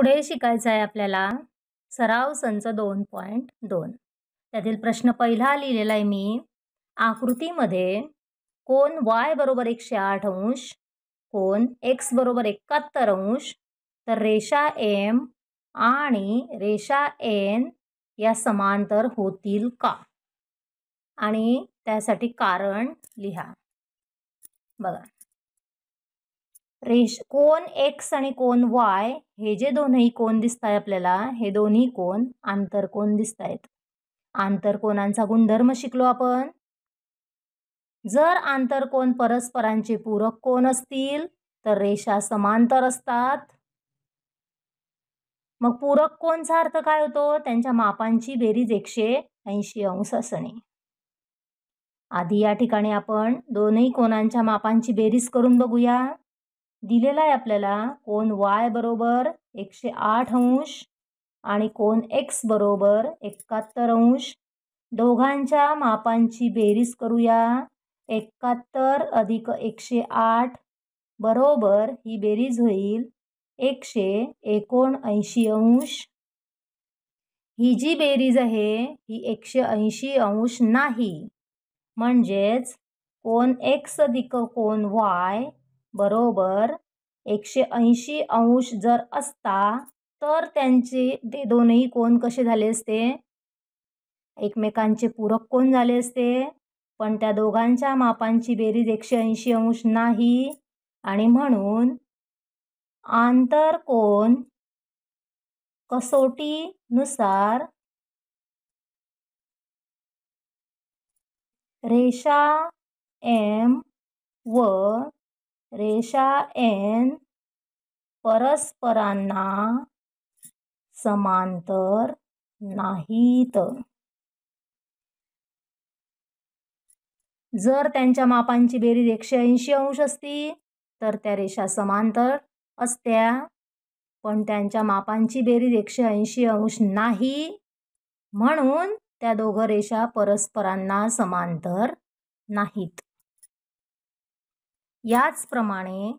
पुढे शिकायचं आहे आपल्याला सराव संच दोन पॉईंट दोन त्यातील प्रश्न पहिला लिहिलेला आहे मी आकृतीमध्ये कोण वाय बरोबर एकशे आठ अंश कोण एक्स बरोबर एकाहत्तर अंश तर रेषा एम आणि रेषा एन या समांतर होतील का आणि त्यासाठी कारण लिहा बघा रेष कोण एक्स आणि कोण वाय हे जे दोनही कोण दिसत आहे आपल्याला हे दोन्ही कोण आंतरकोण दिसत आहेत आंतरकोणांचा गुणधर्म शिकलो आपण जर आंतरकोण परस्परांचे पूरक कोण असतील तर रेषा समांतर असतात मग पूरक कोणचा अर्थ काय होतो त्यांच्या मापांची बेरीज एकशे ऐंशी अंश असणे आधी या ठिकाणी आपण दोनही कोणांच्या मापांची बेरीज करून बघूया दिलेला आहे आपल्याला कोण वाय बरोबर एकशे आठ अंश आणि कोण एक्स बरोबर एकाहत्तर अंश दोघांच्या मापांची बेरीज करूया एकाहत्तर अधिक एकशे आठ बरोबर ही बेरीज होईल एकशे एकोणऐंशी अंश ही जी बेरीज आहे ही एकशे ऐंशी अंश नाही म्हणजेच कोण एक्स अधिक कोण वाय बरोबर एकशे ऐंशी अंश जर असता तर त्यांचे ते दोनही कोण कसे झाले असते एकमेकांचे पूरक कोण झाले असते पण त्या दोघांच्या मापांची बेरीज एकशे ऐंशी अंश नाही आणि म्हणून आंतर कसोटी कसोटीनुसार रेषा एम व रेषा एन परस्परांना समांतर नाहीत जर त्यांच्या मापांची बेरीज एकशे ऐंशी अंश असती तर त्या रेषा समांतर असत्या पण त्यांच्या मापांची बेरीज एकशे ऐंशी अंश नाही म्हणून त्या दोघं रेषा परस्परांना समांतर नाहीत याचप्रमाणे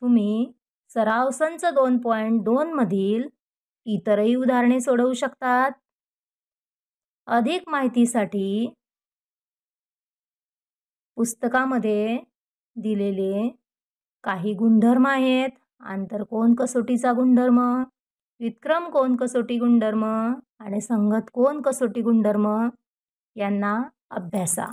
तुम्ही सराव संच दोन पॉईंट दोनमधील इतरही उदाहरणे सोडवू शकतात अधिक माहितीसाठी पुस्तकामध्ये दिलेले काही गुणधर्म आहेत आंतरकोन कसोटीचा गुणधर्म विक्रम कोण कसोटी गुणधर्म आणि संगत कोण कसोटी गुणधर्म यांना अभ्यासा